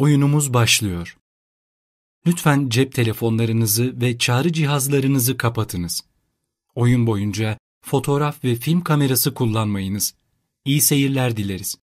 Oyunumuz başlıyor. Lütfen cep telefonlarınızı ve çağrı cihazlarınızı kapatınız. Oyun boyunca fotoğraf ve film kamerası kullanmayınız. İyi seyirler dileriz.